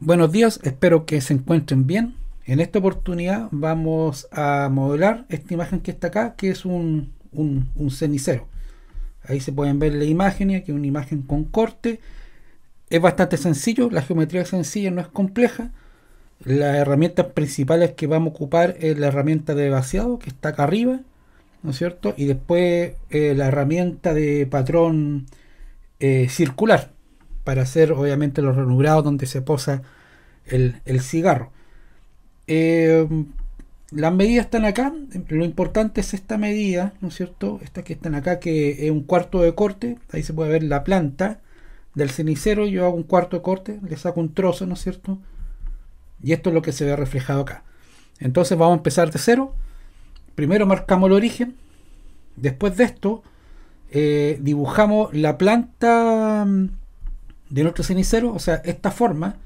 Buenos días, espero que se encuentren bien. En esta oportunidad vamos a modelar esta imagen que está acá, que es un, cenicero. Ahí se pueden ver la imagen, aquí una imagen con corte. Es bastante sencillo, la geometría es sencilla, no es compleja. Las herramientas principales que vamos a ocupar es la herramienta de vaciado, que está acá arriba, ¿no es cierto? Y después eh, la herramienta de patrón eh, circular, para hacer obviamente los renubrados donde se posa el, cigarro. Eh, las medidas están acá, lo importante es esta medida, ¿no es cierto? Estas que están acá, que es un cuarto de corte, ahí se puede ver la planta del cenicero, yo hago un cuarto de corte, le saco un trozo, ¿no es cierto? Y esto es lo que se ve reflejado acá. Entonces vamos a empezar de cero, primero marcamos el origen, después de esto eh, dibujamos la planta mm, de nuestro cenicero, o sea, esta forma,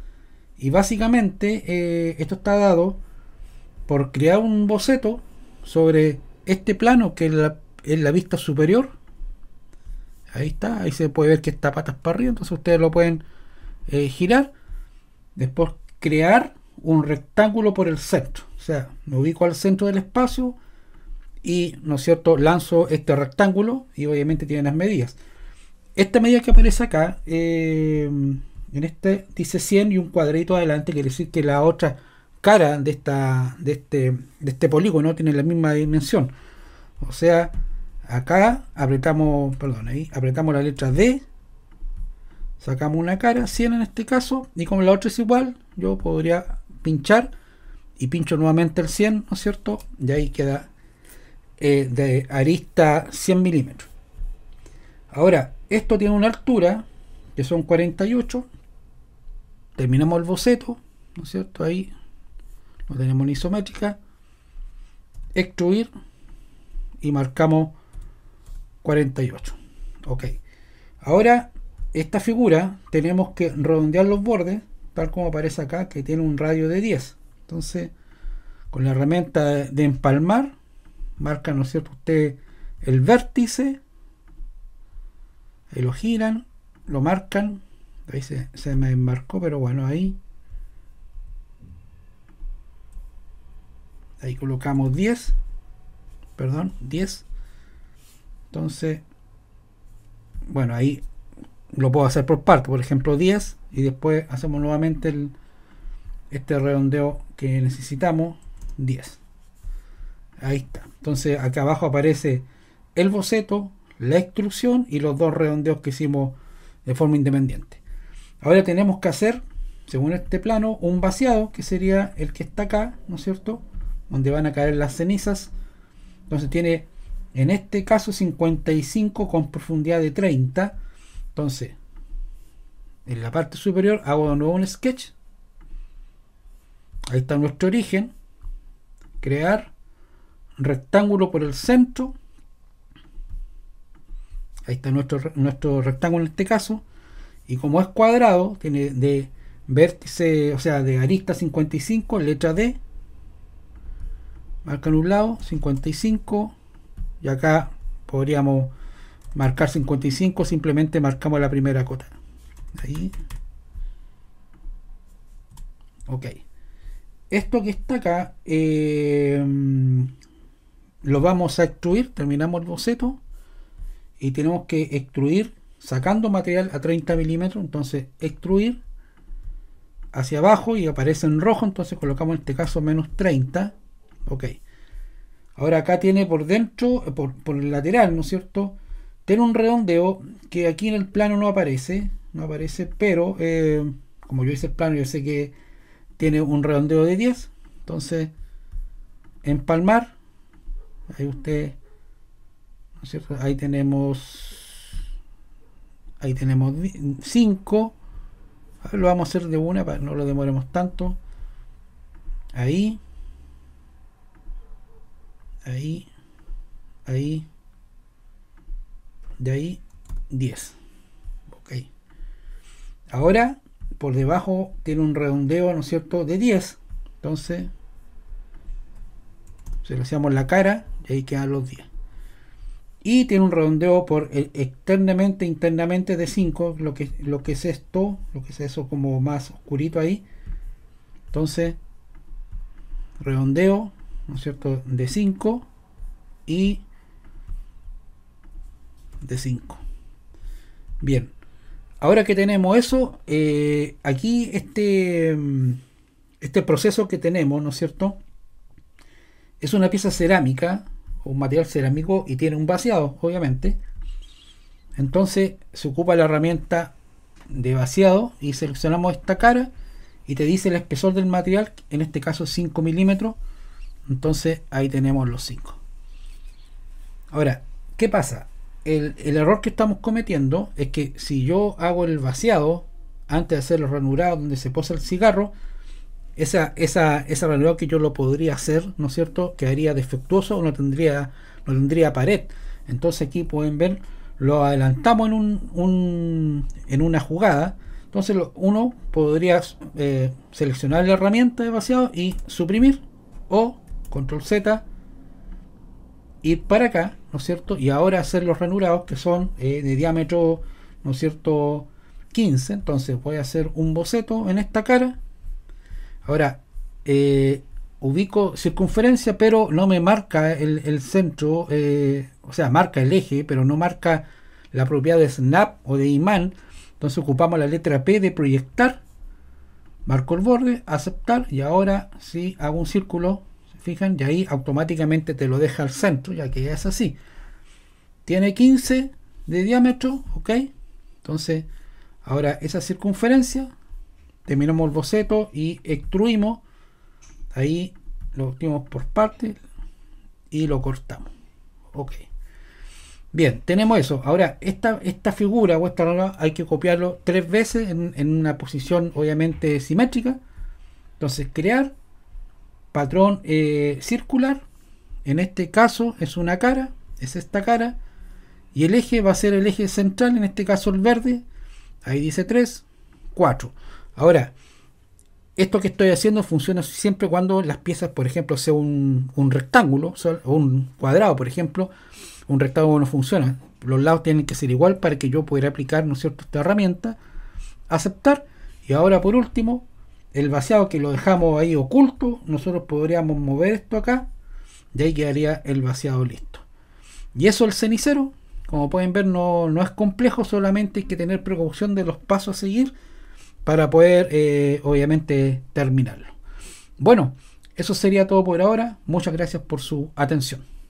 y básicamente eh, esto está dado por crear un boceto sobre este plano que es la, vista superior. Ahí está, ahí se puede ver que está patas para arriba, entonces ustedes lo pueden eh, girar. Después crear un rectángulo por el centro. O sea, me ubico al centro del espacio y, ¿no es cierto?, lanzo este rectángulo y obviamente tiene las medidas. Esta medida que aparece acá... Eh, en este dice 100 y un cuadrito adelante, quiere decir que la otra cara de, esta, de, este, de este polígono tiene la misma dimensión. O sea, acá apretamos, perdón, ahí apretamos la letra D, sacamos una cara, 100 en este caso, y como la otra es igual, yo podría pinchar y pincho nuevamente el 100, ¿no es cierto? Y ahí queda eh, de arista 100 milímetros. Ahora, esto tiene una altura que son 48 terminamos el boceto, ¿no es cierto? Ahí lo tenemos en isométrica, extruir y marcamos 48. Ok, ahora esta figura tenemos que redondear los bordes, tal como aparece acá, que tiene un radio de 10. Entonces, con la herramienta de empalmar, marcan ¿no es cierto?, usted el vértice, ahí lo giran, lo marcan Ahí se, me enmarcó, pero bueno, ahí. Ahí colocamos 10. Perdón, 10. Entonces, bueno, ahí lo puedo hacer por parte, por ejemplo 10 y después hacemos nuevamente este redondeo que necesitamos 10 ahí está entonces acá abajo aparece el boceto la extrusión y los dos redondeos que hicimos de forma independiente Ahora tenemos que hacer, según este plano, un vaciado, que sería el que está acá, ¿no es cierto? Donde van a caer las cenizas. Entonces tiene, en este caso, 55 con profundidad de 30. Entonces, en la parte superior hago de nuevo un sketch. Ahí está nuestro origen. Crear rectángulo por el centro. Ahí está nuestro, nuestro rectángulo en este caso. Y como es cuadrado, tiene de vértice, o sea, de arista 55, letra D. Marcan un lado, 55. Y acá podríamos marcar 55, simplemente marcamos la primera cota. Ahí. Ok. Esto que está acá eh, lo vamos a extruir. Terminamos el boceto. Y tenemos que extruir sacando material a 30 milímetros, entonces extruir hacia abajo y aparece en rojo, entonces colocamos en este caso menos 30, ok. Ahora acá tiene por dentro, eh, por, por el lateral, ¿no es cierto? Tiene un redondeo que aquí en el plano no aparece, no aparece, pero eh, como yo hice el plano, yo sé que tiene un redondeo de 10, entonces empalmar, ahí usted, ¿no es cierto? Ahí tenemos Ahí tenemos 5. Lo vamos a hacer de una para no lo demoremos tanto. Ahí. Ahí. Ahí. De ahí 10. Ok. Ahora, por debajo tiene un redondeo, ¿no es cierto?, de 10. Entonces, se lo hacemos la cara y ahí quedan los 10 y tiene un redondeo por externamente, internamente de 5, lo que, lo que es esto, lo que es eso como más oscurito ahí. Entonces, redondeo, ¿no es cierto?, de 5 y de 5. Bien, ahora que tenemos eso, eh, aquí este, este proceso que tenemos, ¿no es cierto?, es una pieza cerámica un material cerámico y tiene un vaciado, obviamente. Entonces se ocupa la herramienta de vaciado y seleccionamos esta cara y te dice el espesor del material, en este caso 5 milímetros. Entonces ahí tenemos los 5. Ahora, ¿qué pasa? El, el, error que estamos cometiendo es que si yo hago el vaciado antes de hacer los ranurados donde se posa el cigarro, esa, esa, realidad que yo lo podría hacer, ¿no es cierto?, quedaría defectuoso o no tendría, no tendría pared. Entonces aquí pueden ver, lo adelantamos en, un, en una jugada. Entonces uno podría eh, seleccionar la herramienta de y suprimir o control Z, ir para acá, ¿no es cierto? Y ahora hacer los ranurados que son eh, de diámetro, ¿no es cierto? 15. Entonces voy a hacer un boceto en esta cara Ahora, eh, ubico circunferencia, pero no me marca el, centro, eh, o sea, marca el eje, pero no marca la propiedad de snap o de imán. Entonces ocupamos la letra P de proyectar, marco el borde, aceptar y ahora si hago un círculo, se fijan, y ahí automáticamente te lo deja al centro, ya que es así. Tiene 15 de diámetro, ok. Entonces, ahora esa circunferencia terminamos el boceto y extruimos ahí lo tenemos por parte y lo cortamos ok bien tenemos eso ahora esta, esta figura o esta hay que copiarlo tres veces en, una posición obviamente simétrica entonces crear patrón eh, circular en este caso es una cara es esta cara y el eje va a ser el eje central en este caso el verde ahí dice 3 4 Ahora, esto que estoy haciendo funciona siempre cuando las piezas, por ejemplo, sea un, rectángulo o un cuadrado, por ejemplo, un rectángulo no funciona. Los lados tienen que ser igual para que yo pueda aplicar, ¿no cierto?, esta herramienta, aceptar. Y ahora, por último, el vaciado que lo dejamos ahí oculto, nosotros podríamos mover esto acá y ahí quedaría el vaciado listo. Y eso el cenicero, como pueden ver, no, no es complejo, solamente hay que tener precaución de los pasos a seguir para poder eh, obviamente terminarlo. Bueno, eso sería todo por ahora. Muchas gracias por su atención.